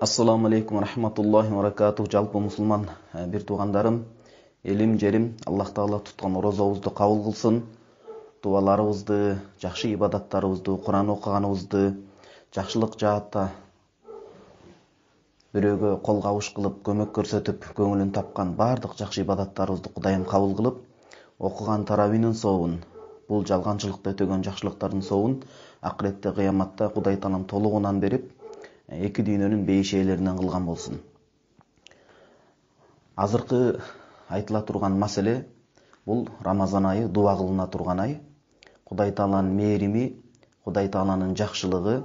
ассаламу алейкум рахматуллахи баракатух жалпы мұсылман бір туғандарым елім жерім аллах тағала тұтқан розабызды қабыл қылсын дубаларыбызды жақсы ибадаттарыбызды құран окуганыбызды жақсылық жаатта біреуге қол қауыш қылып көмек көрсетіп көңілін тапқан бардық жақсы ибадаттарыбызды құдайым қабыл қылып оқыған тарабинин соуын бұл жалганчылыкта өтөгөн жакшылыктардын сообун акыретте кыяматта кудай таалам толугунан берип эки дүйнөнүн бейиш ээлеринен кылган болсун азыркы айтыла тұрған маселе бұл рамазан айы дуа қылына тұрған ай құдай тааланын мейірімі құдай тааланын жакшылыгы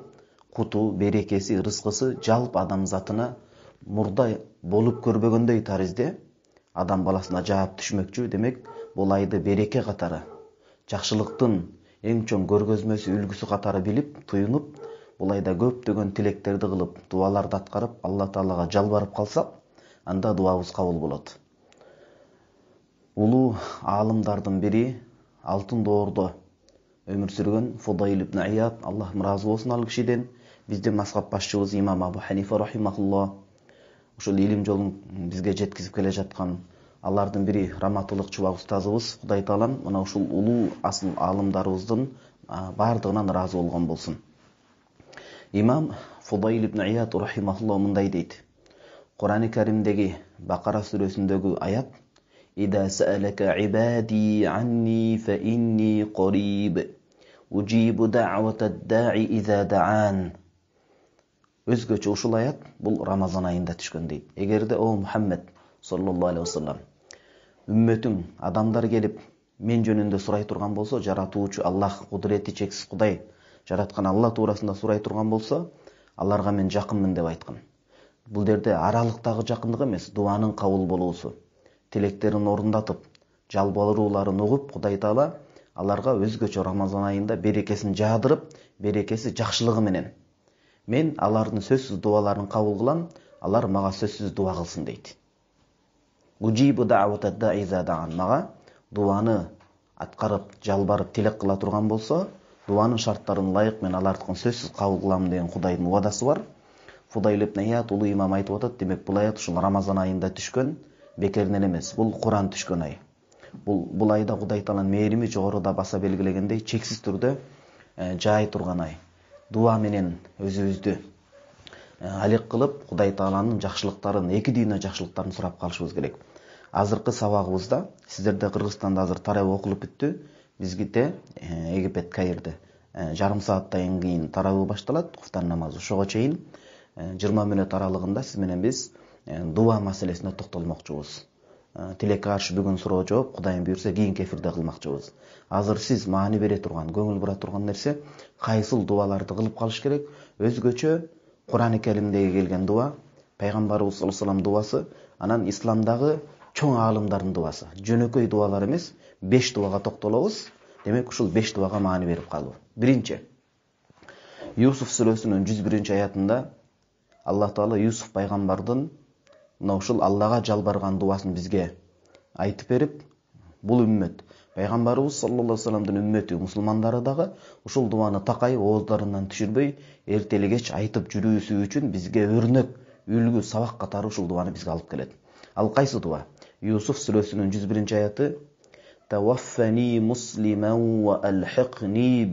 куту берекесі ырыскысы жалпы адамзатына мурда болып көрбегендей таризде адам баласына жаап түшмөкчү демек бул айды береке катары жакшылыктын эң чоң көргөзмөсү үлгүсү катары билип туюнуп бул да көптөгөн тилектерди кылып дубаларды аткарып алла таалага жалбарып калсак анда дубабыз кабыл болот улуу аалымдардын бири алтын доордо өмүр сүргөн Фудайл ибн аяб аллах ыраазы болсун ал кишиден биздин мазхаб башчыбыз имам абу ханифа рахимахулла ушул илим жолун бизге жеткизип келе жаткан алардын бири раматылык чубак устазыбыз кудай таалам мына ушул улуу асыл аалымдарыбыздын баардыгынан ыраазы болгон болсун имам фудайл ибн ият рахимаулла мындай дейт курани каримдеги бакара сүрөсүндөгү аят саалака ибади анни фа инни قريب ужибу دعوة даи иза даан өзгөчө ушул аят бул рамазан айында түшкөн дейт эгерде о мухаммед саллаллаху алейхи вассалам үммөтүң адамдар келип мен жөнүндө сурай турган болсо жаратуучу аллах кудурети чексиз кудай жараткан алла туурасында сурай турган болсо аларга мен жакынмын деп айткын бул жерде аралыктагы жакындык эмес дубанын кабыл болуусу тилектерин орундатып жалбарууларын угуп кудай таала аларга өзгөчө рамазан айында берекесин жаадырып берекеси жакшылыгы менен мен алардын сөзсүз дубаларын кабыл кылам алар мага сөзсүз дуба кылсын дейт Гуджибу да'ватадда мага дуаны атқарып, жалбарып, тілек қыла тұрған болса, дуаның шарттарын лайық мен алартықын сөзсіз қабыл қыламын деген Құдайдың уадасы бар. Фудайл ибн ұлы имам айтып отырады демек бұл аят үшін Рамазан айында түшкен бекерінен емес. Бұл Құран түшкен ай. Бұл бұл айда Құдай Тағаланың мейірімі жоғарыда баса белгілегендей шексіз түрде ә, жай тұрған ай. Дуа менен өзді әлек қылып, Құдай Тағаланың жақсылықтарын, екі дүйнө жақсылықтарын сұрап қалышыбыз керек азыркы сабагыбызда сиздерде кыргызстанда азыр тарап окулуп бүттү бизгите э, египет каирде э, жарым сааттан кийин тарабы башталат куфтар намазы ошого чейин э, жыйырма мүнөт аралыгында сиз менен биз дуба маселесине токтолмокчубуз тилекке каршы бүгүн суроо жооп кудайым буюрса кийинки эфирде кылмакчыбыз азыр сиз маани бере турган көңүл бура турган нерсе кайсыл дубаларды кылып калыш керек өзгөчө курани каримдеги келген дуба пайгамбарыбыз саллаллаху алейхи дубасы анан исламдагы чоң аалымдардын дубасы жөнөкөй дубалар эмес беш дубага токтолобуз демек ушул беш дубага маани берип калуу биринчи юсуф сүрөсүнүн жүз биринчи аятында аллах таала юсуф пайгамбардын мына ушул аллага жалбарган дубасын бизге айтып берип бул үммөт пайгамбарыбыз саллаллаху алейхи вассаламдын үммөтү мусулмандары дагы ушул дубаны такай ооздарынан түшүрбөй эртели кеч айтып жүрүүсү үчүн бизге өрнөк үлгү сабак катары ушул дубаны бизге алып келет ал кайсы дуба Юсуф сүресінің 101-ші аяты тауафани муслиман уа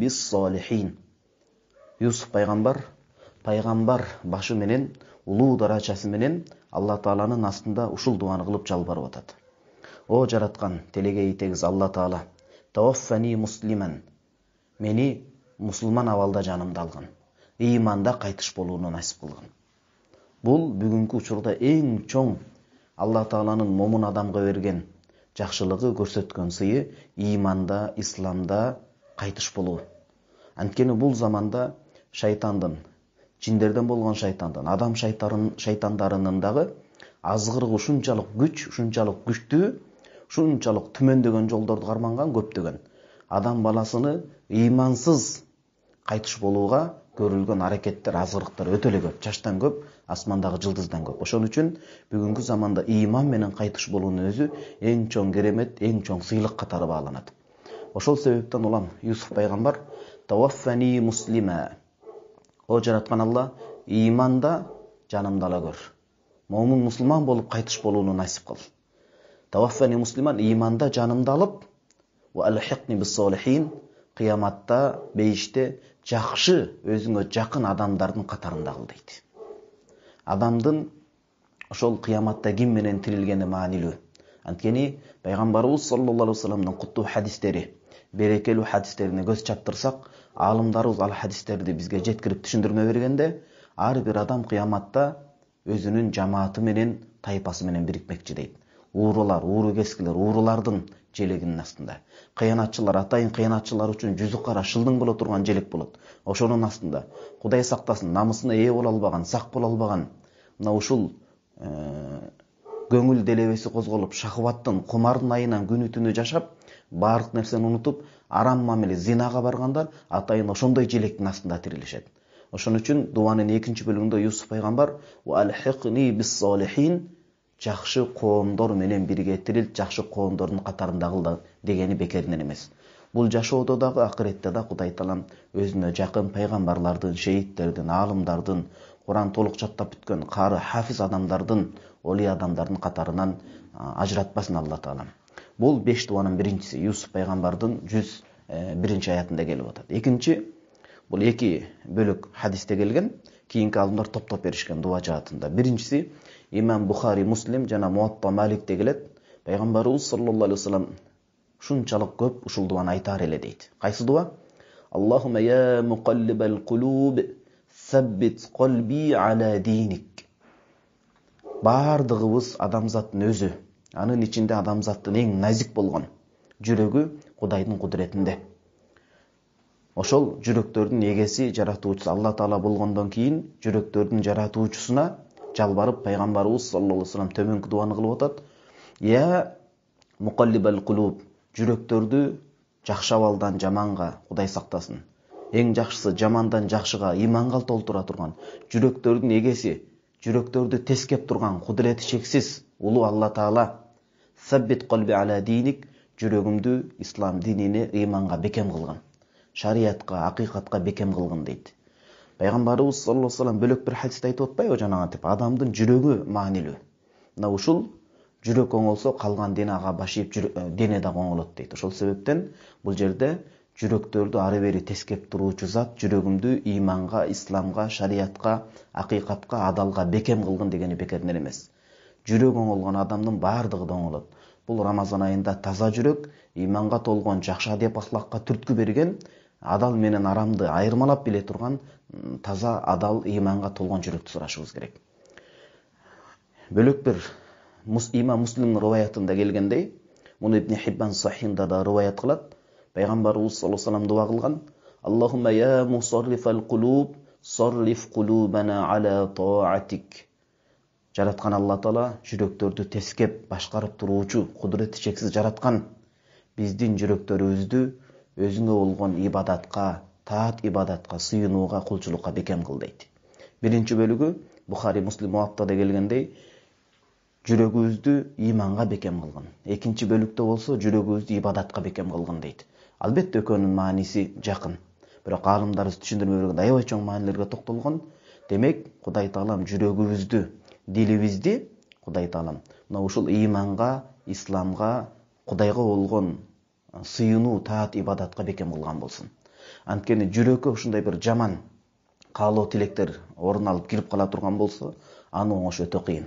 бис салихин юсуф пайғамбар пайғамбар башы менен ұлу даражасы менен алла тағаланың астында ұшыл дуаны қылып жалбарып жатады о жаратқан телеге етегіз алла тағала тауаффани муслиман мені мұсылман авалда жанымды иманда қайтыш болуына насип қылған бұл бүгінгі учурда эң чоң алла тағаланың момын адамға берген жақшылығы көрсеткен сыйы иманда исламда қайтыш болу анткени бұл заманда шайтандың, жиндерден болған шайтандың, адам шайтарын, дағы азғырығы шунчалық күч шунчалық күшті, шунчалық түмендеген жолдорду карманган көптөгөн адам баласыны имансыз қайтыш болууга көрүлгөн аракеттер азгырыктар өтө эле көп жаштан көп асмандагы жылдыздан көп ошон үчүн бүгүнкү заманда ыйман менен кайтыш болуунун өзү эң чоң керемет эң чоң сыйлык катары бааланат ошол себептен улам юсуф пайгамбар таваффани муслима о жараткан алла ыйманда жанымды ала көр момун мусулман болуп кайтыш болууну насип кыл таваффани муслиман ыйманда жанымды алып қияматта бейіште жақшы өзіңе жақын адамдардың қыл дейді адамдың ошол қияматта ким менен тирилгени маанилүү анткени пайгамбарыбыз саллаллаху алейхи вассаламдын куттуу хадистери берекелүү хадистерине көз чаптырсак аалымдарыбыз ал хадистерди бизге жеткирип түшүндүрмө бергенде ар бир адам кыяматта өзүнүн жамааты менен тайпасы менен бирикмекчи дейт уурулар ууру кескилер уурулардын желегінің астында кыянатчылар атайын кыянатчылар үшін жүзү қара шылдың бола тұрған желек болады ошоның астында құдай сақтасын намысына ээ боло албаган сақ боло албаган мына ушул көңүл э, делебесі қозғалып шахуаттың құмардың айынан күнү түнү жашап барлық нәрсені ұмытып арам мәміле зинаға барғандар атайын ошондой желектің астында тирилишет ошон үчүн дубанын экинчи бөлүмүндө юсуф пайгамбар жақшы коомдор менен біргетирилип жақшы коомдордун катарындагы дегени бекеринен эмес бул жашоодо дагы акыретте да кудай таалам өзүнө жакын пайгамбарлардын шейиттердин аалымдардын куран толук жаттап бүткөн кары хафиз адамдардын олия адамдардын катарынан ажыратпасын алла таалам бул беш дубанын биринчиси юсуф пайгамбардын жүз биринчи аятында келип атат экинчи бул эки бөлөк хадисте келген кийинки аалымдар топтоп беришкен дуба жаатында биринчиси имам бухари муслим жана муатта маликте келет пайгамбарыбыз саллаллаху алейхи васалам ушунчалык көп ушул дубаны айтаар эле дейт кайсы дуба аллахума я кулуб саббит ала диник баардыгыбыз адамзаттын өзү анын ичинде адамзаттын эң назик болгон жүрөгү кудайдын кудуретинде ошол жүрөктөрдүн эгеси жаратуучусу алла таала болгондон кийин жүрөктөрдүн жаратуучусуна жалбарып пайғамбарымыз саллаллаху алейхи вассалам төменгі дуаны қылып атат я иә, муқаллибал құлуб жүректерді жақшы амалдан жаманға құдай сақтасын ең жақсысы жамандан жақшыға иманға толтыра тұрған жүректердің егесі жүректерді тескеп тұрған құдіреті шексіз ұлы алла тағала сәббит қалби ала диник жүрегімді ислам дініне иманға бекем қылған шариатқа ақиқатқа бекем қылған дейді пайгамбарыбыз саллаллаху алейхи ассалам бөлөк бир хадисте айтып атпайбы жанагы тип адамдын жүрөгү маанилүү мына ушул жүрөк оңолсо калган дене ага баш ийип э, дене дагы оңолот дейт ошол себептен бул жерде жүрөктөрдү ары бери тескеп туруучу зат жүрөгүмдү ыйманга исламга шариятка акыйкатка адалга бекем кылгын дегени бекеринен эмес жүрөк оңолгон адамдын баардыгы да оңолот бул рамазан айында таза жүрөк ыйманга толгон жакшы адеп ахлакка түрткү берген адал менен арамды айырмалап биле турган таза адал ыйманга толгон жүрөктү сурашыбыз керек бөлөк бир имам муслим рубаятында келгендей муну хиббан сахинда да рубаят кылат пайгамбарыбыз саллаллаху алейхи салам дуба кылган кулуб кулубана ала жараткан алла таала жүрөктөрдү тескеп башкарып туруучу кудурети чексиз жараткан биздин жүрөктөрүбүздү өзүңө болгон ибадатка таат ибадатка сыйынууга кулчулукка бекем кыл дейт биринчи бөлүгү бухари муслим муаптада келгендей жүрөгүбүздү ыйманга бекем кылгын экинчи бөлүктө болсо жүрөгүбүздү ибадатка бекем кылгын дейт албетте экөөнүн мааниси жакын бирок аалымдарыбыз түшүндүрмө бергенде аябай чоң маанилерге токтолгон демек кудай таалам жүрөгүбүздү дилибизди кудай таалам мына ушул ыйманга исламга кудайга болгон Сыйыну таат ибадатқа бекем болған болсын. анткени жүрөккө ушундай бир жаман каалоо тилектер орун алып кирип кала турган болсо аны оңош өтө кыйын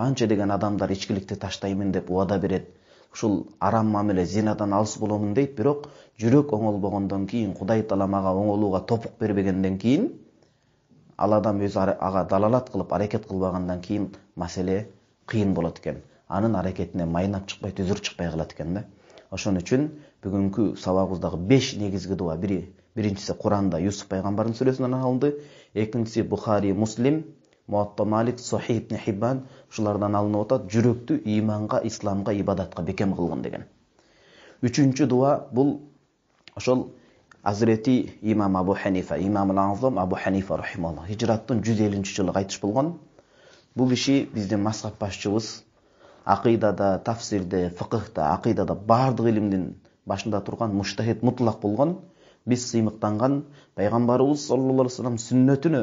канча деген адамдар ичкиликти таштаймын деп убада берет ушул арам мамиле зинадан алыс боломун дейт бирок жүрөк оңолбогондон кийин кудай таала мага оңолууга топук бербегенден кийин ал адам өзү ага далалат кылып аракет кылбагандан кийин маселе кыйын болот экен анын аракетинен майнап чыкпай түзүр чыкпай калат экен да ошон үчүн бүгүнкү сабагыбыздагы беш негизги дуба бири биринчиси куранда юсуф пайгамбардын сүрөсүнөн алынды экинчиси бухари муслим муатто малик сохи ибн хиббан ушулардан алынып атат жүрөктү ыйманга исламга ибадатка бекем кылгын деген үчүнчү дуба бул ошол азирети имам абу ханифа имам азам абу ханифа рахималла хижраттын жүз элүүнчү жылы кайтыш болгон бул киши биздин мазхаб башчыбыз ақидада тафсирде фықыхта ақидада барлық ілімден башында тұрған муштахид мұтлақ болған бес сыймықтанған пайғамбарымыз саллаллаху алейхи вассалам сүннетіне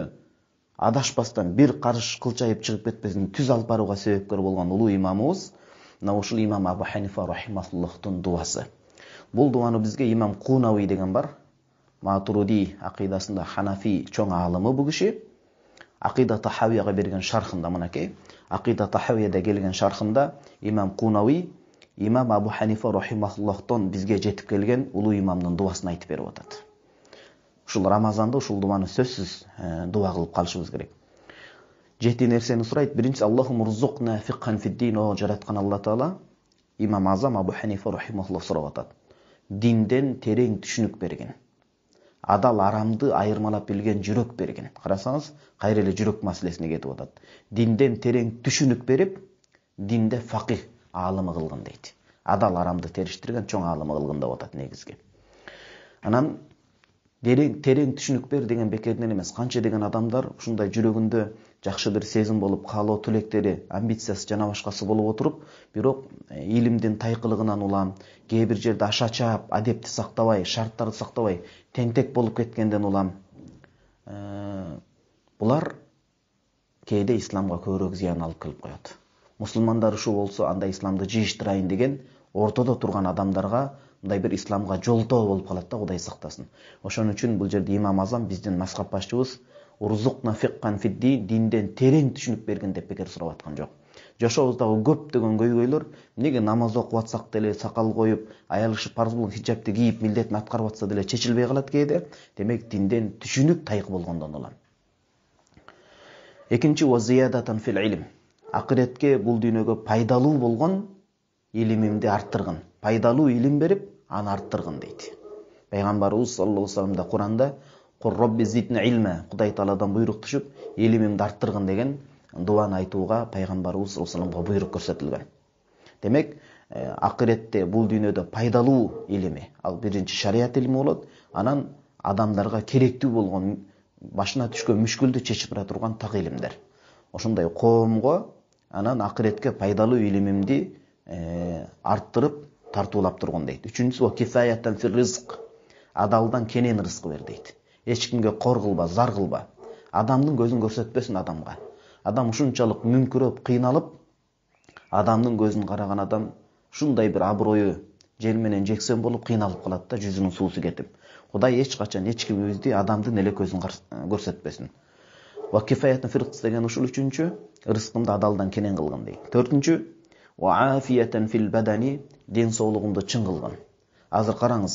адашпастан бір қарыш қылжайып шығып кетпесін түз алып баруға себепкер болған ұлы имамымыз мына ушул имам абу ханифа рахималлахтың дуасы бұл дуаны бізге имам қунауи деген бар матуруди ақидасында ханафи чоң ғалымы бұл кіші ақида тахауияға берген шархында мынакей ақида тахауияда келген шархында имам қунауи имам абу ханифа рахималлахтан бізге жетіп келген ұлы имамның дуасын айтып беріп отырды ушул рамазанда ушул дубаны сөзсүз дуа кылып калышыбыз керек жети нерсени сурайт биринчиси аллахум рузукна фиддин о жараткан алла таала имам азам абу ханифа рахималла сурап атат динден терең түшүнүк берген адал арамды айырмалап білген жүрек берген қарасаңыз қайрелі эле жүрөк маселесине кетип атат динден терең түшүнүк берип динде фақих аалымы кылгын дейт адал арамды териштирген чоң аалымы кылгын деп атат негизги анан терең терең бер деген бекерден эмес канча деген адамдар ушундай жүрөгүндө жакшы бир сезим болуп каалоо тилектери амбициясы жана башкасы болуп отуруп бирок э, илимдин тайкылыгынан улам кээ бир жерде аша чаап адепти сактабай шарттарды сактабай тентек болуп кеткенден улам э, булар кээде исламга көбүрөөк зыян алып келип коет мусулмандар ушу болсо анда исламды жыйыштырайын деген ортодо турган адамдарга мындай бир исламга жолтоо болуп калат да кудай сактасын ошон үчүн бул жерде имам азам биздин башчыбыз урзукна фиккан фидди динден терең түшүнүк берген деп бекер сурап аткан жок жашообуздагы көптөгөн көйгөйлөр эмнеге намаз окуп атсак деле сакал коюп аял киши парз болгон хиджабты кийип милдетин аткарып атса деле чечилбей калат кээде демек динден түшүнүк тайык болгондон улам экинчи фил илм акыретке бул дүйнөгө пайдалуу болгон илимимди арттыргын пайдалуу илим берип аны арттырғын дейді пайғамбарымыз саллаллаху алейхи вассаламда құранда робби зидна илма құдай тағаладан бұйрық түсіп ілімімді арттырғын деген дуаны айтуға пайғамбарымыз саллаллаху бұйрық көрсетілген демек ә, э, ақыретте бұл дүниеде пайдалу ілімі ал бірінші шарият ілімі болады анан адамдарға керектүү болған башына түшкөн мүшкүлдү чечип бара турган так илимдер ошондой коомго анан акыретке пайдалуу илимимди э, арттырып тартулап тұрғын дейді үшіншісі рызқ адалдан кенен рызқ бер дейді ешкімге қор қылба зар қылба адамның көзін көрсетпесін адамға адам ұшыншалық мүңкіріп қиналып адамның көзін қараған адам шундай бір абыройы желменен жексен болып қиналып қалады да жүзінің суысы кетіп құдай ешқашан ешкімімізде адамдың эле көзін көрсетпесін деген ушул үшінші рызқымды адалдан кенен кылгын дейт төртүнчү ден соолугумду чың кылгын азыр караңыз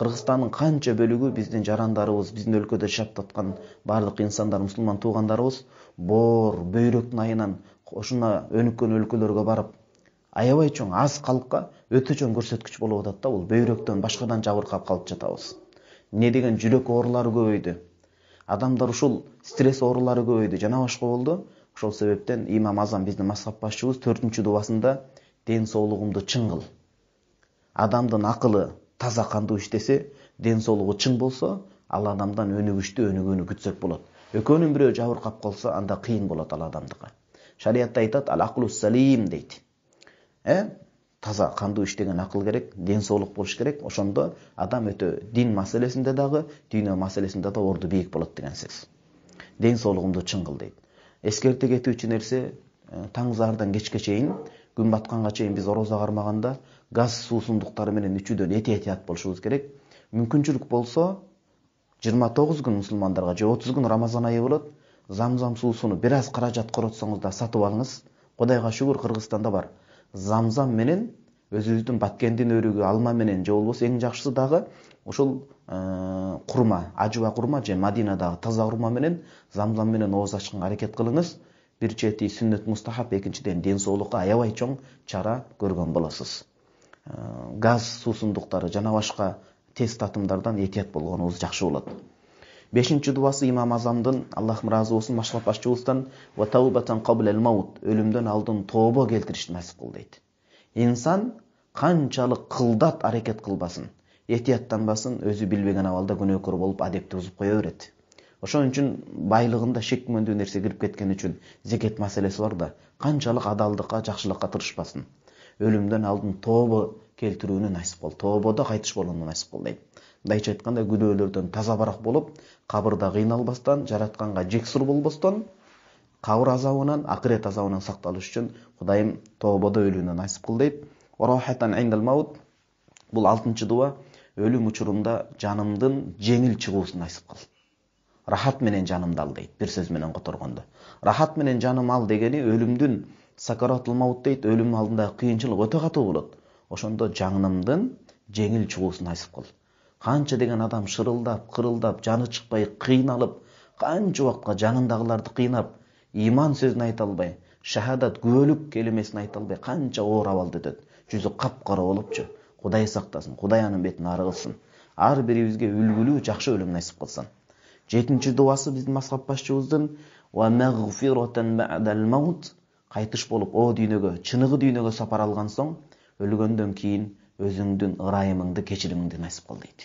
кыргызстандын канча бөлүгү биздин жарандарыбыз биздин өлкөдө жашап аткан баардык инсандар мусулман туугандарыбыз боор бөйрөктүн айынан ушуна өнүккөн өлкөлөргө барып аябай чоң аз калкка өтө чоң көрсөткүч болуп атат да бул бөйрөктөн башкадан жабыркап калып жатабыз эмне деген жүрөк оорулары көбөйдү адамдар ушул стресс оорулары көбөйдү жана башка болду ошол себептен имам азам биздин масхаб башчыбыз төртүнчү дубасында ден соолугумду чың кыл адамдын акылы таза кандуу иштесе ден соолугу чың болсо ал адамдан өнүгүштү өнүгүүнү күтсөк болот экөөнүн бирөө жабыркап калса анда кыйын болот ал адамдыкы шариятта айтат ал салим дейт э таза кандуу иштеген акыл керек ден соолук болуш керек ошондо адам өтө дин маселесинде дагы дүйнө маселесинде да орду бийик болот деген сөз ден соолугумду чың кыл дейт эскерте кетүүчү нерсе э, таң сардан кечке чейин күн батканга чейин биз орозо кармаганда газ суусундуктары менен ичүүдөн эте этият болушубуз керек мүмкүнчүлүк болсо жыйырма тогуз күн мусулмандарга же отуз күн рамазан айы болот замзам суусуну бир аз каражат коротсоңуз да сатып алыңыз кудайга шүгүр кыргызстанда бар замзам менен өзүбүздүн баткендин өрүгү алма менен же болбосо эң жакшысы дагы ушул э, курма ажыба курма же мадинадагы таза курма менен замзам менен ооз ачканга аракет кылыңыз бир чети сүннөт мустахаб экинчиден ден соолукка аябай чоң чара көргөн болосуз Э, газ суусундуктары жана башка тез татымдардан этият болгонубуз жакшы болот бешинчи дубасы имам азамдын аллахым ыраазы болсун өлүмдөн алдын тообо келтиришти насип кыл дейт инсан канчалык кылдат аракет кылбасын этияттанбасын өзү билбеген абалда күнөөкөр болуп адепти бузуп кое берет ошон үчүн байлыгында шек күмөндүү нерсе кирип кеткен үчүн зекет маселеси бар да канчалык адалдыкка жакшылыкка тырышпасын өлімден алдын тобы келтирүүнү нәсіп кыл тобада қайтыш болууну нәсіп кыл дейді мындайша айтканда күнөөлөрдөн тазабарақ болып қабырда қиналбастан жаратқанға жексур болбастан қабыр азабынан ақырет азабынан сақталу үшін құдайым тобада өлүүнү насип кыл дейт бұл алтыншы дуа өлім учурунда жанымдын жеңіл чыгуусун насип кыл рахат менен жанымды ал дейт бир сөз менен которгондо рахат менен жаным ал дегени өлүмдүн сакаратул маут дейт өлүм алдындагы кыйынчылык өтө катуу болот ошондо жаңынымдын жеңил чыгуусун насип кыл канча деген адам шырылдап кырылдап жаны чыкпай кыйналып канча убакытка жанындагыларды кыйнап иман сөзүн айта албай шахадат күбөлүк келемесин айта албай канча оор абалда өтөт жүзү капкара болупчу кудай сактасын кудай анын бетин ары кылсын ар бирибизге үлгүлүү жакшы өлүм насип кылсын жетинчи дубасы биздин масхаб башчыбыздын қайтыш болып о дүйнөгө чыныгы дүйнөгө сапар алған соң өлгөндөн кийин өзүңдүн ырайымыңды кечиримиңди насип кыл дейт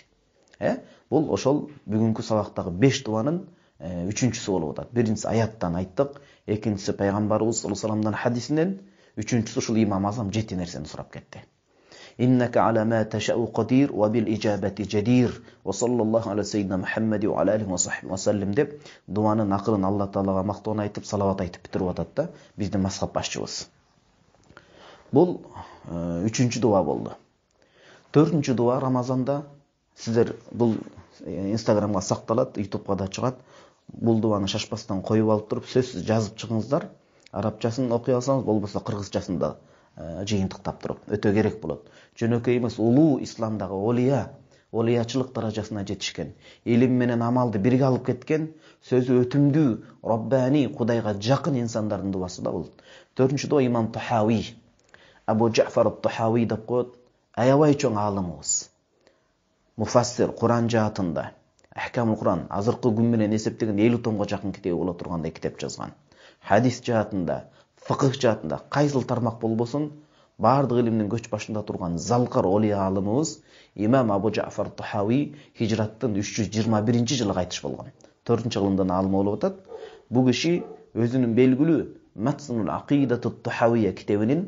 э бул ошол бүгүнкү сабактагы беш дубанын э, үчүнчүсү болуп атат биринчиси аяттан айттык экинчиси пайгамбарыбыз саллаллаху алейхи вассаламдын хадисинен үчүнчүсү ушул имам азам жети нерсени сурап кетти إنك على ما تشاء قدير وبالإجابة جدير وصلى الله على سيدنا محمد وعلى آله وصحبه وسلم деп дуаны нақылын алла тағалаға мақтауын айтып салават айтып бітіріп жатады да біздің масхаб басшымыз бұл үшінші дуа болды төртінші дуа рамазанда сіздер бұл инстаграмға сақталады ютубқа да шығады бұл дуаны шашпастан қойып алып тұрып сөзсіз жазып шығыңыздар арабчасын оқи алсаңыз болмаса қырғызшасын да Э, жыйынтыктап туруп өтө керек болот жөнөкөй эмес улуу исламдагы олия олиячылык даражасына жетишкен илим менен амалды бирге алып кеткен сөзү өтүмдүү роббани кудайга жакын инсандардын дубасы да бул төртүнчү ду имам абу жафар тухаи деп коет аябай чоң аалымыбыз муфассир куран жаатында ахкамул куран азыркы күн менен эсептегенде элүү томго жакын китеби боло тургандай китеп жазган хадис жаатында фықых жатында қайсыл тармақ болбосын баардык илимдин көч башында турган залкар олия алымыз имам абу жафар тухави хижраттың 321 жүз жыйырма биринчи жылы кайтыш болгон төртүнчү кылымдан алым болуп атат бұл киши өзүнүн белгилүү мәтсунул ақидату тухавия китебинин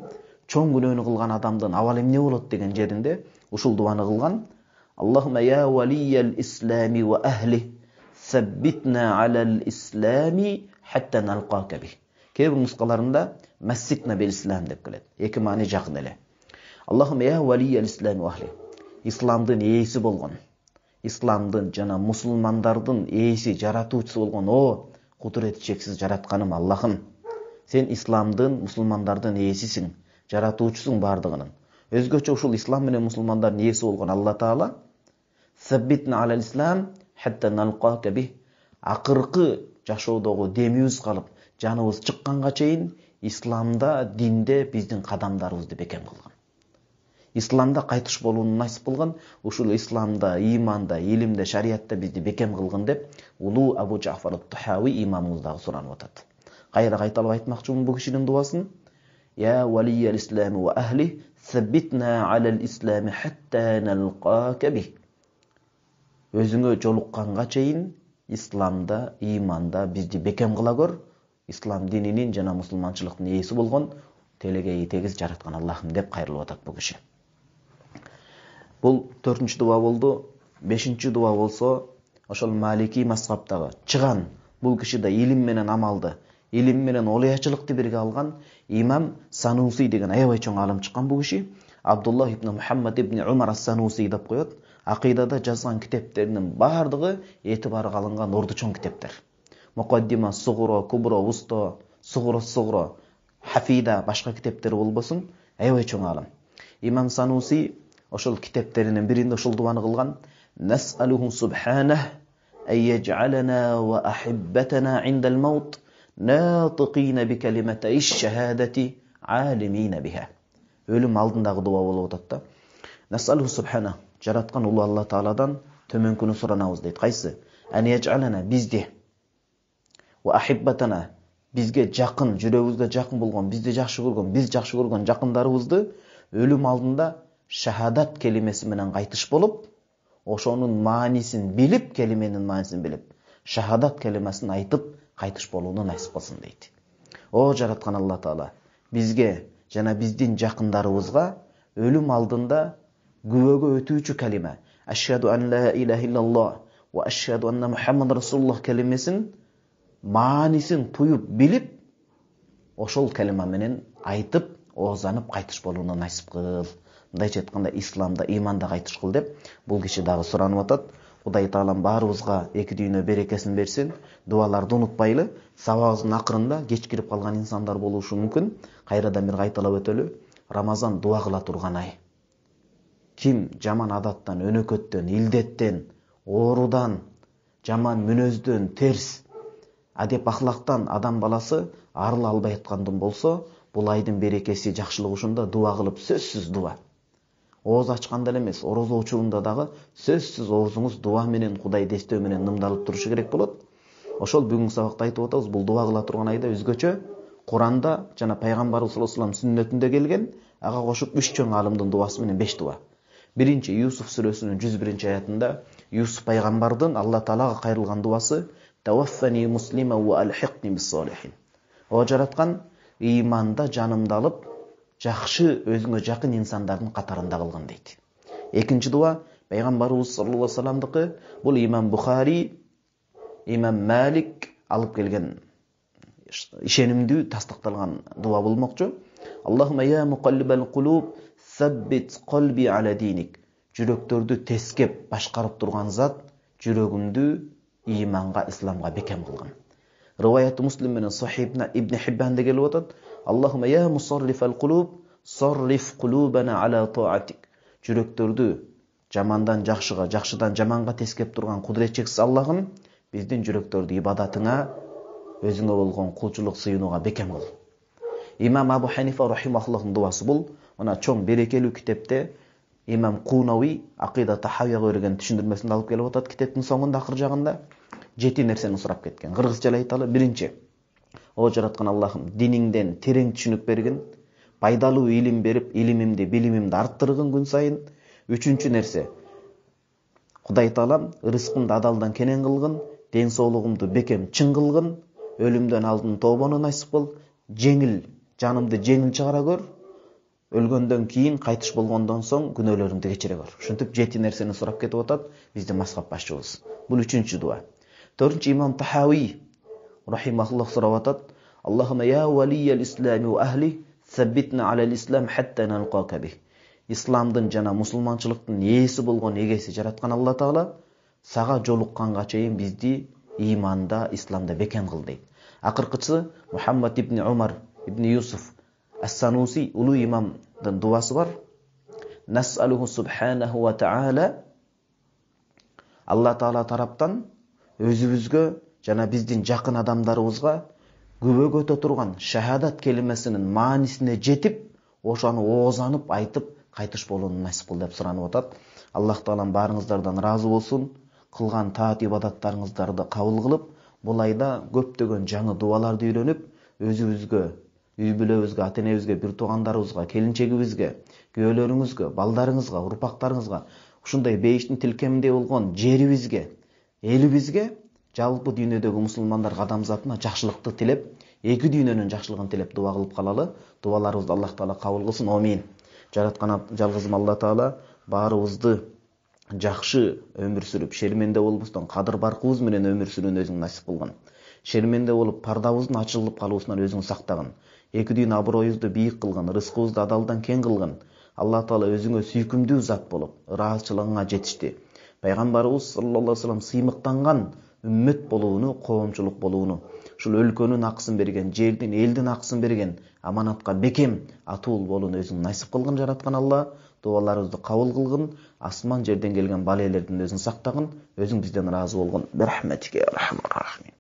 чоң күнөөнү кылган адамдын абалы эмне болот деген жеринде ушул дубаны кылган аллахума я валиял ислами ва ахли саббитна алал ислами хатта налкака кейбір нұсқаларында мәсситна бел ислам деп келеді екі мәні жақын еле аллахым исламдың иесі болған исламдың жана мұсылмандардың иесі жаратушысы болған о құдіреті шексіз жаратқаным аллахым сен исламдың мұсылмандардың иесісің жаратушысың барлығының өзгөчө ушул ислам менен мусулмандардын ээси болгон алла таала акыркы жашоодогу демибиз калып жаныбыз шыққанға чыкканга чейин исламда динде биздин кадамдарыбызды бекем кылган исламда кайтыш болууну насип кылган ушул исламда Иманда илимде шариятта бизди бекем кылгын деп улуу абу жафар тухави имамыбыз дагы суранып атат кайра кайталап айтмакчымын бул кишинин дубасын өзүңө жолукканга чейин ахли хатта чейін исламда иманда бізді бекем қыла көр ислам дининин жана мусулманчылыктын ээси болгон телегейи тегиз жараткан аллахым деп кайрылып атат бул киши бул төртүнчү дуба болду бешинчи дуба болсо ошол малики мазхабтагы чыган бул киши да илим менен амалды илим менен олуячылыкты бирге алган имам санусий деген аябай чоң аалым чыккан бул киши абдуллах ибн мухаммад ибн ин уаранус деп коет акыйдада жазган китептеринин баардыгы этибарга алынган орду чоң китептер мұқаддима сұғыра кубра уста сұғыра сұғыра хафида башқа кітептер болбасын әйуай чон алам имам сануси ошол кітептерінің бірінде ошол дуаны қылған нәсәлуху субхана әйяжәләна уа ахиббатана индәл маут нәтиқина бикалиматай шәһәдәти әлимина биһә өлім алдындағы дуа болып отады да нәсәлуху субхана жаратқан ұлы алла тағаладан төменгіні сұранамыз дейді қайсы әнияжәләна бізде уахиббатана бізге жақын жүрегімізге жақын болған бізді жақсы көрген біз жақсы көрген жақындарыбызды өлім алдында шахадат келимеси менен болып болуп ошонун маанисин билип келименин маанисин билип шахадат келемесин айтып қайтыш болууну насип кылсын дейт о жараткан алла таала бизге жана биздин жакындарыбызга өлүм алдында күбөгө өтүүчү калима ашхаду ан ла илаха илlalloh ва ашхаду анна мухаммад расулуллах калимесин маанисин туюп билип ошол калима менен айтып озанып кайтыш болууну насип кыл мындайча айтканда исламда иманда кайтыш кыл деп бул киши дагы суранып атат кудай таалам баарыбызга эки дүйнө берекесин берсин дубаларды унутпайлы сабагыбыздын акырында кечкирип калган инсандар болушу мүмкүн кайрадан бир кайталап өтөлү рамазан дуба кыла турган ай ким жаман адаттан өнөкөттөн илдеттен оорудан жаман мүнөздөн терс әдеп ақлақтан адам баласы арыла албай аткандын болсо бул берекесі берекеси үшін учунда дуа қылып сөзсіз дуа ооз ачканда эле эмес орозо учурунда дагы сөзсүз оозуңуз дуа менен кудай дестөө менен нымдалып турушу керек болот ошол бүгүнкү сабакта айтып атабыз бул дуа кыла турган айда өзгөчө куранда жана пайгамбарыбыз саллаллаху алейхи вассалам сүннөтүндө келген ага кошуп үч чоң аалымдын дубасы менен беш дуба биринчи юсуф сүрөсүнүн жүз биринчи аятында юсуф пайгамбардын алла таалага кайрылган дубасы тәуаффани муслима уа альхиқни бисалихин о жаратқан иманда жанымды алып жақсы өзіңе жақын инсандардың қатарында қылған дейді екінші дуа пайғамбарымыз саллаллаху алейхи вассаламдыкы бұл имам бұхари имам мәлик алып келген ишенимдүү тастыкталган дуа болмокчу аллахума я муқаллибал кулуб саббит қалби аля диник жүрөктөрдү тескеп башкарып турган зат жүрөгүмдү Иманға исламға бекем қылған rivoyati муслим bilan sahibna ибн хиббанда келіп o'tadi allohuma я musarrifal qulub сарриф ала тоатик жүректерді жамандан жақшыға жақшыдан жаманға тескеп тұрған құдірет шексіз аллағым біздің жүректерді ибадатыңа өзіңе болған құлшылық сыйынуға бекем қыл имам абу ханифа рахималлахтың дуасы бұл мына чоң берекелі кітепте имам қунауи ақида тахауия берген түшіндірмесінде алып келіп отырады кітаптың соңында ақыр жағында жеті нәрсені сұрап кеткен қырғызшалай айталы бірінші о жаратқан аллахым дініңден терең түсінік берген пайдалы илим беріп илимимди білімімді арттырғын күн сайын үшінші нәрсе құдай таалам рызкымды адалдан кенен қылғын ден бекем шын кылгын өлүмдөн алдын тобаны насип кыл жеңил жанымды жеңіл шығара. көр өлгөндөн кийин кайтыш болгондон соң күнөөлөрүңдү кечире бер ушинтип жети нерсени сурап кетип атат биздин мазхаб башчыбыз бул үчүнчү дуа төртүнчү имам тахауи рахимахуллах сурап атат ислам исламдын жана мусулманчылыктын ээси болгон эгеси жараткан алла таала сага жолукканга чейин бизди ыйманда исламда бекем кыл дейт акыркысы мухаммад ибни умар ибни юсуф әссануси ұлы имамдың дуасы бар субханаху алла тағала тараптан өзімізге жана біздің жақын адамдарыбызға көбөк өтө тұрған шахадат келімесінің маанисине жетіп ошаны оозанып айтып қайтыш болуын насип кыл деп сұранып атат аллах таалам барыңыздардан разы болсын қылған таат ибадаттарыңыздарды қабыл қылып бул айда көптөгөн жаңы дубаларды үйрөнүп өзүбүзгө үй бүлөбүзгө ата энебизге бир туугандарыбызга келинчегибизге күйөөлөрүңүзгө балдарыңызга урпактарыңызга ушундай бейиштин тилкеминдей болгон жерибизге элибизге жалпы дүйнөдөгү мусулмандарга адамзатына жакшылыкты тилеп эки дүйнөнүн жакшылыгын тилеп дуба кылып калалы дубаларыбызды аллах таала кабыл кылсын омин жараткан жалгызым алла таала баарыбызды жакшы өмүр сүрүп шерменде болбостон кадыр баркыбыз менен өмүр сүрүүнү өзүң насип кылгын шерменде болуп пардабыздын ачылып калуусунан өзүң сактагын эки дүйнө аброюбузду бийик кылгын рызкыбызды адалдан кең кылгын алла таала өзүңө сүйкүмдүү зат болып ыраазычылыгыңа жетишти пайгамбарыбыз саллаллаху алейхи вассалам сыймыктанган үммөт болуыны коомчулук болууну ушул өлкөнүн акысын берген жердің елдің акысын берген аманатка бекем атуул болуын өзің насип кылгын жаратқан алла дубаларыбызды қабыл қылғын асман жерден келген балээлерден өзің сактагын өзүң бизден ыраазы болгон рахим